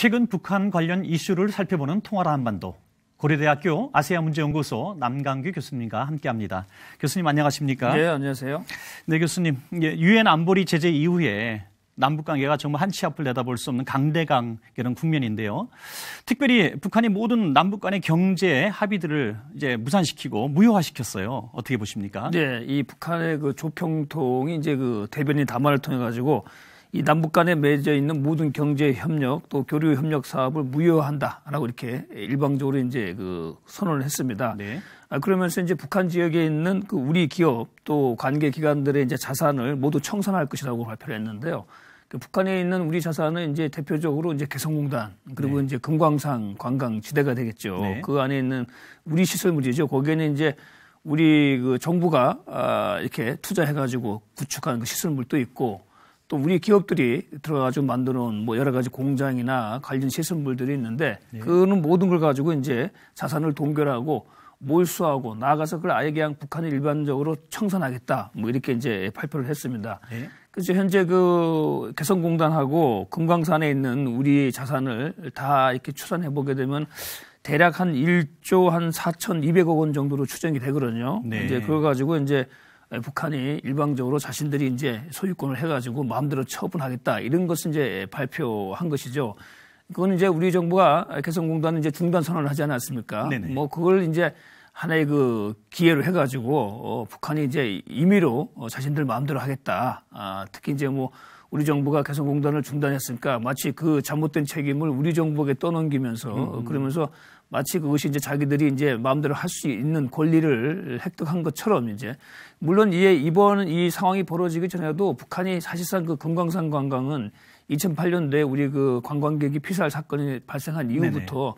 최근 북한 관련 이슈를 살펴보는 통화라 한반도. 고려대학교 아세아문제연구소 남강규 교수님과 함께합니다. 교수님 안녕하십니까? 네, 안녕하세요. 네, 교수님. 예, 유엔 안보리 제재 이후에 남북관계가 정말 한치 앞을 내다볼 수 없는 강대강 이런 국면인데요. 특별히 북한이 모든 남북 간의 경제 합의들을 이제 무산시키고 무효화시켰어요. 어떻게 보십니까? 네, 이 북한의 그 조평통이 이제 그 대변인 담화를 통해 가지고 이 남북 간에 맺어 있는 모든 경제 협력 또 교류 협력 사업을 무효한다라고 이렇게 일방적으로 이제 그 선언을 했습니다. 네. 아, 그러면서 이제 북한 지역에 있는 그 우리 기업 또 관계 기관들의 이제 자산을 모두 청산할 것이라고 발표를 했는데요. 그 북한에 있는 우리 자산은 이제 대표적으로 이제 개성공단 그리고 네. 이제 금광산 관광지대가 되겠죠. 네. 그 안에 있는 우리 시설물이죠. 거기에는 이제 우리 그 정부가 아 이렇게 투자해가지고 구축한 그 시설물도 있고 또 우리 기업들이 들어가지고 만드는 뭐 여러 가지 공장이나 관련 시설물들이 있는데 네. 예. 그는 모든 걸 가지고 이제 자산을 동결하고 몰수하고 나아가서 그걸 아예 그냥 북한이 일반적으로 청산하겠다 뭐 이렇게 이제 발표를 했습니다. 네. 그래서 현재 그 개성공단하고 금강산에 있는 우리 자산을 다 이렇게 추산해 보게 되면 대략 한 1조 한 4,200억 원 정도로 추정이 되거든요. 네. 이제 그걸 가지고 이제 북한이 일방적으로 자신들이 이제 소유권을 해가지고 마음대로 처분하겠다 이런 것을 이제 발표한 것이죠. 그건 이제 우리 정부가 개성공단 이제 중단 선언을 하지 않았습니까? 네네. 뭐 그걸 이제 하나의 그 기회로 해가지고 어, 북한이 이제 임의로 어, 자신들 마음대로 하겠다. 아, 특히 이제 뭐 우리 정부가 개성공단을 중단했으니까 마치 그 잘못된 책임을 우리 정부에게 떠넘기면서 음. 음. 그러면서 마치 그것이 이제 자기들이 이제 마음대로 할 수 있는 권리를 획득한 것처럼 이제 물론 이에 이번 이 상황이 벌어지기 전에도 북한이 사실상 그 금강산 관광은 2008년도에 우리 그 관광객이 피살 사건이 발생한 이후부터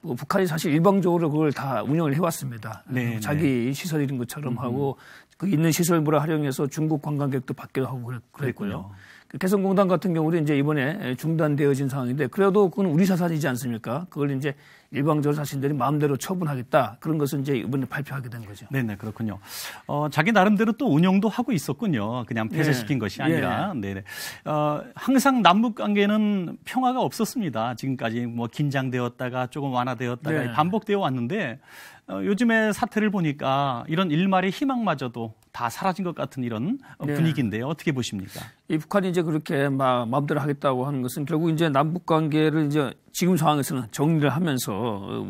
뭐 북한이 사실 일방적으로 그걸 다 운영을 해왔습니다. 네네. 음, 네. 자기 시설인 것처럼 하고 그 있는 시설물을 활용해서 중국 관광객도 받기도 하고 그랬, 고요 그 개성공단 같은 경우는 이제 이번에 중단되어진 상황인데 그래도 그건 우리 자산이지 않습니까? 그걸 이제 일방적으로 자신들이 마음대로 처분하겠다 그런 것은 이제 이번에 발표하게 된 거죠. 네네 네, 그렇군요. 어, 자기 나름대로 또 운영도 하고 있었군요. 그냥 네. 폐쇄시킨 네. 것이 예. 아니라. 네. 네 어, 항상 남북 관계는 평화가 없었습니다. 지금까지 뭐 긴장되었다가 조금 완화되었다가 네. 반복되어 왔는데 어, 요즘에 사태를 보니까 이런 일말의 희망마저도 다 사라진 것 같은 이런 네. 분위기인데 요 어떻게 보십니까? 이 북한이 이제 그렇게 막 마음대로 하겠다고 하는 것은 결국 이제 남북 관계를 이제 지금 상황에서는 정리를 하면서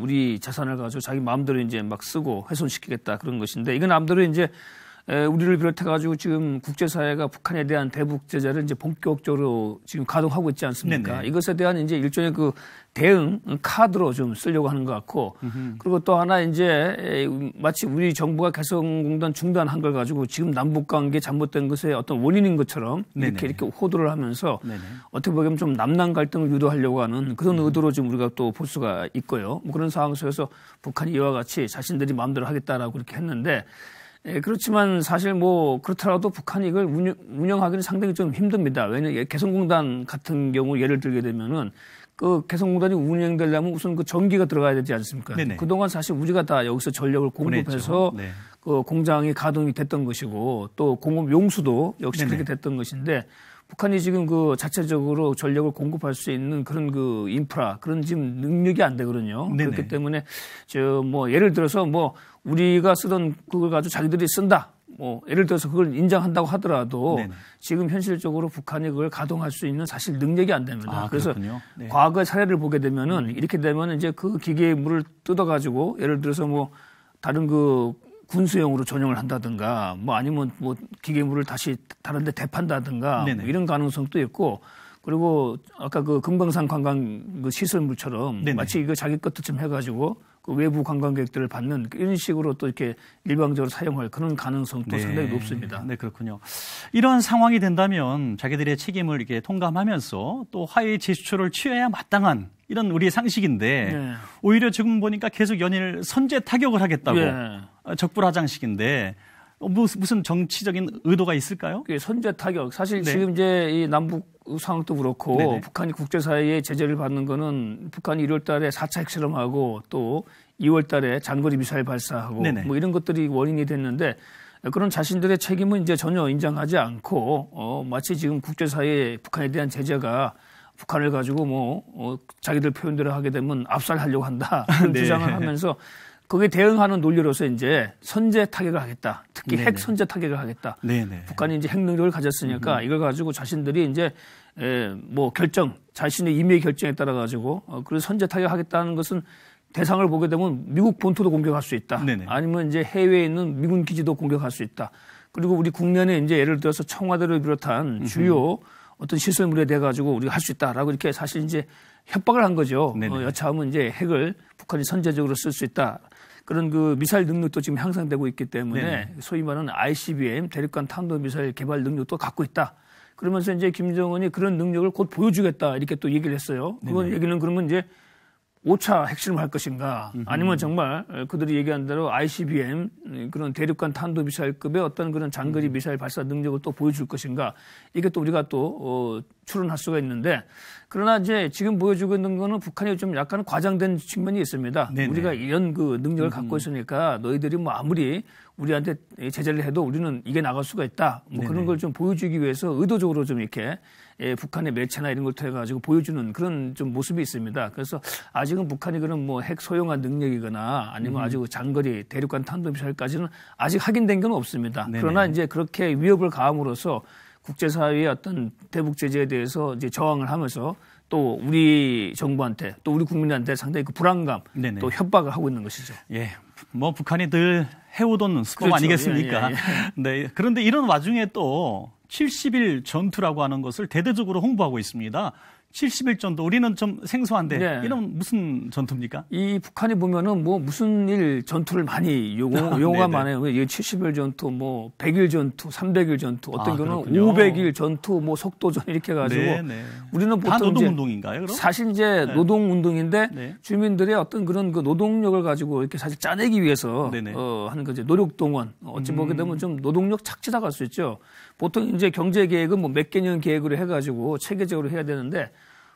우리 자산을 가지고 자기 마음대로 이제 막 쓰고 훼손시키겠다 그런 것인데 이건 남대로 이제 우리를 비롯해가지고 지금 국제사회가 북한에 대한 대북 제재를 이제 본격적으로 지금 가동하고 있지 않습니까? 네네. 이것에 대한 이제 일종의 그 대응 카드로 좀 쓰려고 하는 것 같고 으흠. 그리고 또 하나 이제 마치 우리 정부가 개성공단 중단한 걸 가지고 지금 남북관계 잘못된 것의 어떤 원인인 것처럼 네네. 이렇게 이렇게 호도를 하면서 네네. 어떻게 보면 좀 남남 갈등을 유도하려고 하는 그런 음. 의도로 지금 우리가 또 볼 수가 있고요. 뭐 그런 상황 속에서 북한이 이와 같이 자신들이 마음대로 하겠다라고 이렇게 했는데 예, 그렇지만 사실 뭐 그렇더라도 북한이 이걸 운영, 하기는 상당히 좀 힘듭니다. 왜냐하면 개성공단 같은 경우 예를 들게 되면은 그 개성공단이 운영되려면 우선 그 전기가 들어가야 되지 않습니까? 네네. 그동안 사실 우리가 다 여기서 전력을 공급해서 네. 그 공장이 가동이 됐던 것이고 또공업 용수도 역시 네네. 그렇게 됐던 것인데 북한이 지금 그 자체적으로 전력을 공급할 수 있는 그런 그 인프라 그런 지금 능력이 안 되거든요. 네네. 그렇기 때문에 저 뭐 예를 들어서 뭐 우리가 쓰던 그걸 가지고 자기들이 쓴다. 뭐 예를 들어서 그걸 인정한다고 하더라도 네네. 지금 현실적으로 북한이 그걸 가동할 수 있는 사실 능력이 안 됩니다. 아, 그래서 네. 과거의 사례를 보게 되면은 음. 이렇게 되면 이제 그 기계의 물을 뜯어 가지고 예를 들어서 뭐 다른 그 군수용으로 전용을 한다든가 뭐 아니면 뭐 기계물을 다시 다른데 대판다든가 뭐 이런 가능성도 있고 그리고 아까 그 금강산 관광 그 시설물처럼 네네. 마치 이거 자기 것처럼 해가지고 그 외부 관광객들을 받는 이런 식으로 또 이렇게 일방적으로 사용할 그런 가능성도 네. 상당히 높습니다. 네 그렇군요. 이러한 상황이 된다면 자기들의 책임을 이렇게 통감하면서 또 화해 제스처를 취해야 마땅한 이런 우리의 상식인데 네. 오히려 지금 보니까 계속 연일 선제 타격을 하겠다고 네. 적불하장식인데 어, 무슨 정치적인 의도가 있을까요? 선제 타격. 사실 네. 지금 이제 이 남북 상황도 그렇고 네네. 네. 북한이 국제사회의 제재를 받는 거는 북한이 1월 달에 4차 핵실험하고 또 2월 달에 장거리 미사일 발사하고 네네. 네. 뭐 이런 것들이 원인이 됐는데 그런 자신들의 책임은 이제 전혀 인정하지 않고 어 마치 지금 국제사회의 북한에 대한 제재가 북한을 가지고 뭐 어, 자기들 표현대로 하게 되면 압살하려고 한다 그런 네. 주장을 하면서 거기에 그 대응하는 논리로서 이제 선제 타격을 하겠다. 특히 핵 선제 타격을 하겠다. 네네. 북한이 이제 핵 능력을 가졌으니까 음 이걸 가지고 자신들이 이제 에뭐 결정 자신의 임의 결정에 따라 가지고 어, 그런 선제 타격하겠다는 것은 대상을 보게 되면 미국 본토도 공격할 수 있다. 네네. 아니면 이제 해외에 있는 미군 기지도 공격할 수 있다. 그리고 우리 국면에 이제 예를 들어서 청와대를 비롯한 주요 어떤 시설물에 대해 가지고 우리가 할 수 있다라고 이렇게 사실 이제 협박을 한 거죠. 어, 여차하면 이제 핵을 북한이 선제적으로 쓸 수 있다. 그런 그 미사일 능력도 지금 향상되고 있기 때문에 네, 네. 소위 말하는 ICBM 대륙간 탄도 미사일 개발 능력도 갖고 있다. 그러면서 이제 김정은이 그런 능력을 곧 보여주겠다 이렇게 또 얘기를 했어요. 그건 네, 네. 얘기는 그러면 이제 5차 핵실험을 할 것인가 아니면 정말 그들이 얘기한 대로 ICBM 그런 대륙간 탄도미사일급의 어떤 그런 장거리 음. 미사일 발사 능력을 또 보여줄 것인가 이게 또 우리가 또 어, 추론할 수가 있는데 그러나 이제 지금 보여주고 있는 거는 북한이 좀 약간 과장된 측면이 있습니다. 네네. 우리가 이런 그 능력을 갖고 있으니까 너희들이 뭐 아무리 우리한테 제재를 해도 우리는 이게 나갈 수가 있다. 뭐 네네. 그런 걸 좀 보여주기 위해서 의도적으로 좀 이렇게 예, 북한의 매체나 이런 걸 통해 가지고 보여주는 그런 좀 모습이 있습니다. 그래서 아직은 북한이 그런 뭐 핵소용화 능력이거나 아니면 음. 아주 그 장거리 대륙간 탄도미사일까지는 아직 확인된 건 없습니다. 네네. 그러나 이제 그렇게 위협을 가함으로써 국제사회의 어떤 대북 제재에 대해서 이제 저항을 하면서 또 우리 정부한테 또 우리 국민한테 상당히 그 불안감 네네. 또 협박을 하고 있는 것이죠. 예, 뭐 북한이 늘 해오던 스포 그렇죠. 아니겠습니까? 예, 예, 예. 네. 그런데 이런 와중에 또 70일 전투라고 하는 것을 대대적으로 홍보하고 있습니다. 70일 전도 우리는 좀 생소한데 네. 이런 무슨 전투입니까? 이 북한이 보면은 뭐 무슨 일 전투를 많이 요거 아, 요가 많아요. 이 70일 전투 뭐 100일 전투, 300일 전투 어떤 아, 경우는 그렇군요. 500일 전투 뭐 속도전 이렇게 해 가지고 네네. 우리는 보통 다 노동 운동인가요, 그럼? 사실 이제 네. 노동 운동인데 네. 주민들의 어떤 그런 그 노동력을 가지고 이렇게 사실 짜내기 위해서 네네. 네. 어 하는 거죠. 노력 동원. 어찌 음. 보게 되면 좀 노동력 착취다 갈 수 있죠. 보통 이제 경제 계획은 뭐 몇 개년 계획으로 해가지고 체계적으로 해야 되는데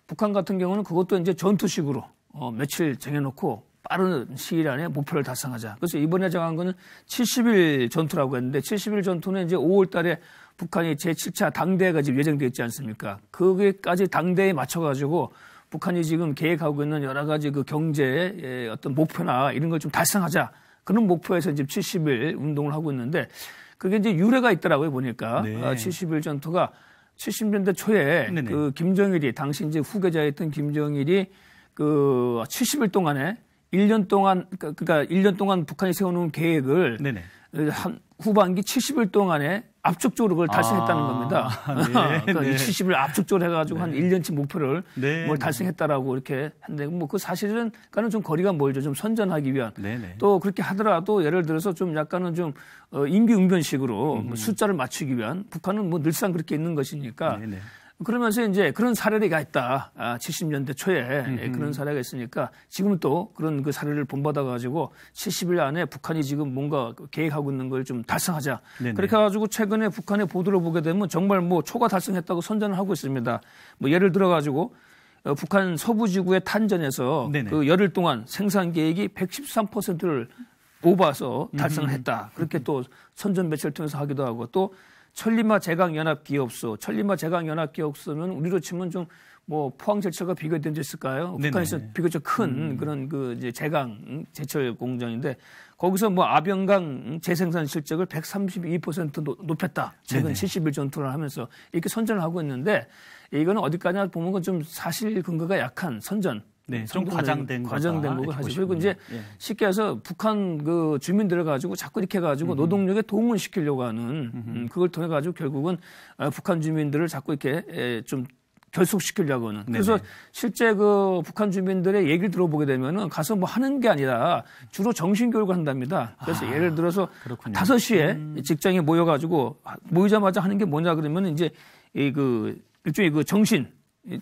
북한 같은 경우는 그것도 이제 전투식으로 어, 며칠 정해놓고 빠른 시일 안에 목표를 달성하자. 그래서 이번에 정한 거는 70일 전투라고 했는데 70일 전투는 이제 5월 달에 북한이 제7차 당대회가 지금 예정돼 있지 않습니까? 거기까지 당대에 맞춰가지고 북한이 지금 계획하고 있는 여러 가지 그 경제의 예, 어떤 목표나 이런 걸 좀 달성하자. 그런 목표에서 지금 70일 운동을 하고 있는데 그게 이제 유래가 있더라고요 보니까 네. 아, 70일 전투가 70년대 초에 네네. 그 김정일이 당시 이제 후계자였던 김정일이 그 70일 동안에 1년 동안 그러니까 1년 동안 북한이 세워놓은 계획을 네네. 한 후반기 70일 동안에 압축적으로 그걸 달성했다는 아, 겁니다. 네, 그러니까 네. 70을 압축적으로 해가지고 네. 한 1년치 목표를 네, 뭘 네. 달성했다라고 이렇게 한데 뭐 그 사실은 약간은 좀 거리가 멀죠. 좀 선전하기 위한 네, 네. 또 그렇게 하더라도 예를 들어서 좀 약간은 좀 어, 임기응변식으로 음. 뭐 숫자를 맞추기 위한 북한은 뭐 늘상 그렇게 있는 것이니까 그러면서 이제 그런 사례가 있다. 아, 70년대 초에 음흠. 그런 사례가 있으니까 지금은 또 그런 그 사례를 본받아 가지고 70일 안에 북한이 지금 뭔가 그 계획하고 있는 걸 좀 달성하자. 네네. 그렇게 해 가지고 최근에 북한의 보도를 보게 되면 정말 뭐 초과 달성했다고 선전을 하고 있습니다. 뭐 예를 들어 가지고 어, 북한 서부 지구의 탄전에서 네네. 그 열흘 동안 생산 계획이 113%를 오버서 달성을 했다. 그렇게 또 선전 매체를 통해서 하기도 하고 또 천리마 제강연합기업소, 천리마 제강연합기업소는 우리로 치면 좀 뭐 포항제철과 비교된 적 있을까요? 네네. 북한에서 비교적 큰 음. 그런 그 이제 제강 음, 제철 공장인데 거기서 뭐 아병강 음, 재생산 실적을 132% 높였다. 최근 네네. 70일 전투를 하면서 이렇게 선전을 하고 있는데 이거는 어디까지나 보면 좀 사실 근거가 약한 선전 네, 좀 과장된 과장된 거다. 하시고 싶군요. 이제 예. 쉽게 해서 북한 그 주민들을 가지고 자꾸 이렇게 가지고 노동력에 도움을 시키려고 하는 음, 그걸 통해 가지고 결국은 아, 북한 주민들을 자꾸 이렇게 에, 좀 결속시키려고 하는. 그래서 네네. 실제 그 북한 주민들의 얘기를 들어보게 되면은 가서 뭐 하는 게 아니라 주로 정신교육을 한답니다. 그래서 아, 예를 들어서 그렇군요. 5시에 음. 직장에 모여가지고 모이자마자 하는 게 뭐냐 그러면 은 이제 이 그 일종의 그 정신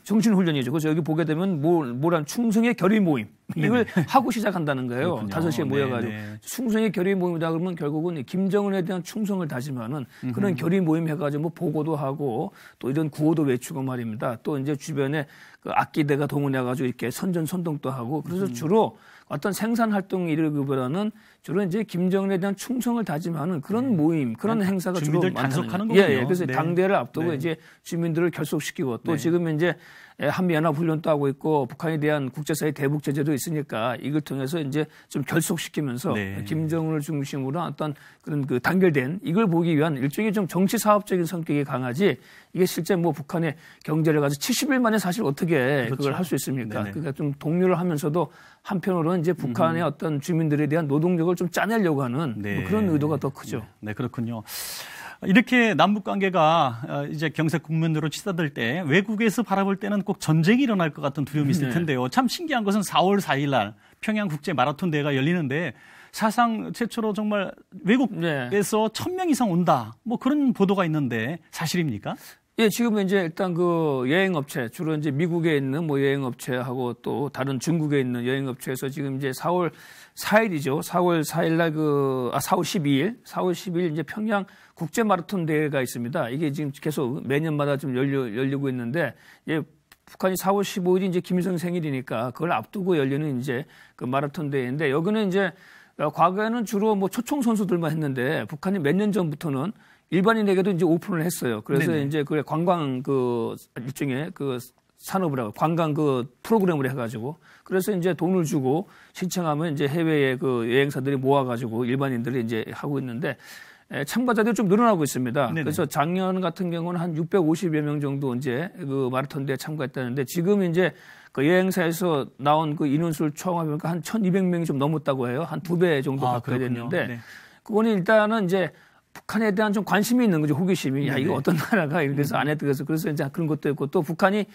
정신훈련이죠. 그래서 여기 보게 되면 뭘, 뭐란 충성의 결의 모임. 네. 이걸 네네. 하고 시작한다는 거예요. 다섯 시에 모여가지고. 네네. 네. 충성의 결의 모임이다 그러면 결국은 김정은에 대한 충성을 다짐하는 그런 결의 모임 해가지고 뭐 보고도 하고 또 이런 구호도 외치고 말입니다. 또 이제 주변에 그 악기대가 동원해가지고 이렇게 선전선동도 하고 그래서 음. 주로 어떤 생산 활동 이 이르기보다는 주로 이제 김정은에 대한 충성을 다짐하는 그런 네. 모임, 그런 그러니까 행사가 주로 많다는 거예요. 예, 예. 그래서 네. 당대를 앞두고 네. 이제 주민들을 결속시키고 또 네. 지금 이제 한미연합훈련도 하고 있고 북한에 대한 국제사회 대북 제재도 있으니까 이걸 통해서 이제 좀 결속시키면서 네. 김정은을 중심으로 어떤 그런 그 단결된 이걸 보기 위한 일종의 좀 정치 사업적인 성격이 강하지 이게 실제 뭐 북한의 경제를 가지고 70일 만에 사실 어떻게 그렇죠. 그걸 할 수 있습니까? 네네. 그러니까 좀 독려를 하면서도 한편으로는 이제 북한의 음 어떤 주민들에 대한 노동력을 좀 짜내려고 하는 뭐 네. 뭐 그런 의도가 더 크죠. 네, 그렇군요. 이렇게 남북 관계가 어, 이제 경색 국면으로 치닫을 때 외국에서 바라볼 때는 꼭 전쟁이 일어날 것 같은 두려움이 있을 네. 텐데요. 네. 참 신기한 것은 4월 4일 날 평양 국제 마라톤 대회가 열리는데 사상 최초로 정말 외국에서 네. 1000명 이상 온다. 뭐 그런 보도가 있는데 사실입니까? 예, 지금 이제 일단 그 여행업체 주로 이제 미국에 있는 뭐 여행업체하고 또 다른 중국에 있는 여행업체에서 지금 이제 4월 4일이죠. 4월 4일날 그, 아, 4월 12일, 4월 12일 이제 평양 국제 마라톤 대회가 있습니다. 이게 지금 계속 매년마다 좀 열려, 열리고 있는데, 예, 북한이 4월 15일이 이제 김일성 생일이니까 그걸 앞두고 열리는 이제 그 마라톤 대회인데, 여기는 이제 어, 과거에는 주로 뭐 초청 선수들만 했는데, 북한이 몇 년 전부터는 일반인에게도 이제 오픈을 했어요. 그래서 네네. 이제 그 관광 그 일종의 그 산업을 하고 관광 그 프로그램을 해가지고 그래서 이제 돈을 주고 신청하면 이제 해외의 그 여행사들이 모아가지고 일반인들이 이제 하고 있는데 예, 참가자들이 좀 늘어나고 있습니다. 네네. 그래서 작년 같은 경우는 한 650여 명 정도 이제 그 마라톤 대에 참가했다는데 지금 이제 그 여행사에서 나온 그 인원수를 총합하니까 한 1,200명이 좀 넘었다고 해요. 한 두 배 정도 아, 가까이 아, 됐는데 네. 그거는 일단은 이제 북한에 대한 좀 관심이 있는 거죠. 호기심이. 야, 이거 어떤 나라가 이런 데서 음. 안 했다. 그래서 그래서 이제 그런 것도 있고 또 북한이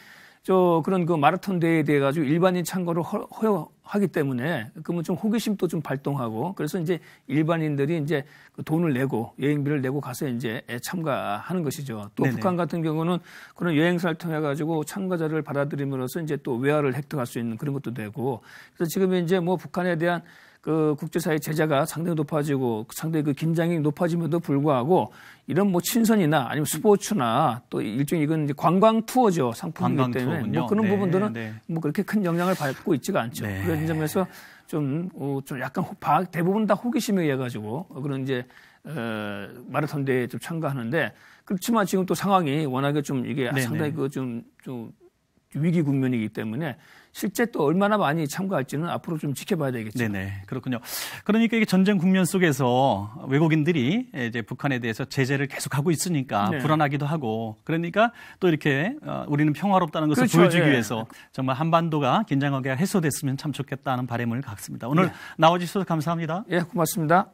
저 그런 그 마라톤 대회에 대해 가지고 일반인 참고를 허, 용하기 때문에 그러면 좀 호기심도 좀 발동하고 그래서 이제 일반인들이 이제 그 돈을 내고 여행비를 내고 가서 이제 참가하는 것이죠. 또 네네. 북한 같은 경우는 그런 여행사를 통해 가지고 참가자를 받아들임으로써 이제 또 외화를 획득할 수 있는 그런 것도 되고 그래서 지금 이제 뭐 북한에 대한 그 국제사회 제재가 상당히 높아지고 상당히 그 긴장이 높아짐에도 불구하고 이런 뭐 친선이나 아니면 스포츠나 또 일종의 이건 이제 관광 투어죠 상품이기 관광 때문에 뭐 투어군요. 뭐 그런 네, 부분들은 네. 뭐 그렇게 큰 영향을 받고 있지가 않죠. 네. 그런 점에서 좀좀 어, 좀 약간 호, 대부분 다 호기심에 의해 가지고 그런 이제 어, 마라톤 대회에 좀 참가하는데 그렇지만 지금 또 상황이 워낙에 좀 이게 네 상당히 네. 그좀좀 좀 위기 국면이기 때문에 실제 또 얼마나 많이 참가할지는 앞으로 좀 지켜봐야 되겠죠. 네네 그렇군요. 그러니까 이게 전쟁 국면 속에서 외국인들이 이제 북한에 대해서 제재를 계속 하고 있으니까 네. 불안하기도 하고 그러니까 또 이렇게 어, 우리는 평화롭다는 것을 그렇죠. 보여주기 예. 위해서 정말 한반도가 긴장하게 해소됐으면 참 좋겠다는 바람을 갖습니다. 오늘 예. 나와주셔서 감사합니다. 예 고맙습니다.